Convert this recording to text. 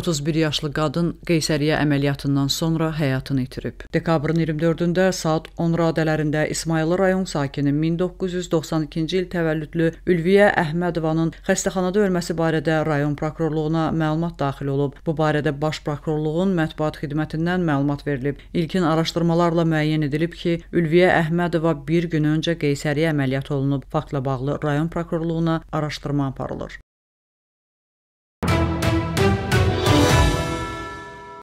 31 yaşlı qadın qeysəriyyə əməliyyatından sonra həyatını itirib. Dekabrın 24-də saat 10 radələrində İsmayıllı rayon sakini 1992-ci il təvəllüdlü Ülviyə Əhmədovanın xəstəxanada ölməsi barədə rayon prokurorluğuna məlumat daxil olub. Bu barədə Baş prokurorluğun mətbuat xidmətindən məlumat verilib. İlkin araşdırmalarla müəyyən edilib ki, Ülviyə Əhmədova bir gün öncə qeysəriyyə əməliyyat olunub. Faktla bağlı rayon prokurorluğuna araşdırma aparılır.